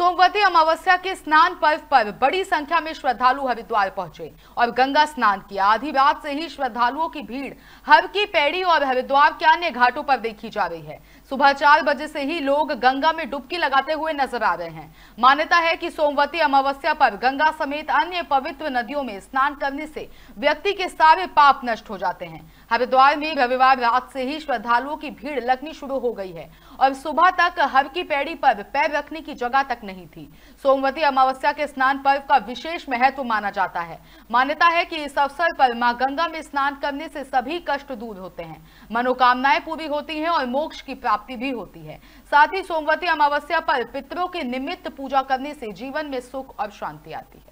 सोमवती अमावस्या के स्नान पर्व पर बड़ी संख्या में श्रद्धालु हरिद्वार पहुंचे और गंगा स्नान किया आधी रात से ही श्रद्धालुओं की भीड़ हर की पैड़ी और हरिद्वार के अन्य घाटों पर देखी जा रही है सुबह चार बजे से ही लोग गंगा में डुबकी लगाते हुए नजर आ रहे हैं मान्यता है कि सोमवती अमावस्या पर गंगा समेत अन्य पवित्र नदियों में स्नान करने से व्यक्ति के सारे पाप नष्ट हो जाते हैं हरिद्वार में रविवार रात से ही श्रद्धालुओं की भीड़ लगनी शुरू हो गई है और सुबह तक हर की पैड़ी पर पैर रखने की जगह तक नहीं थी सोमवती अमावस्या के स्नान पर्व का विशेष महत्व माना जाता है मान्यता है कि इस अवसर पर माँ गंगा में स्नान करने से सभी कष्ट दूर होते हैं मनोकामनाएं पूरी होती हैं और मोक्ष की प्राप्ति भी होती है साथ ही सोमवती अमावस्या पर पितरों के निमित्त पूजा करने से जीवन में सुख और शांति आती है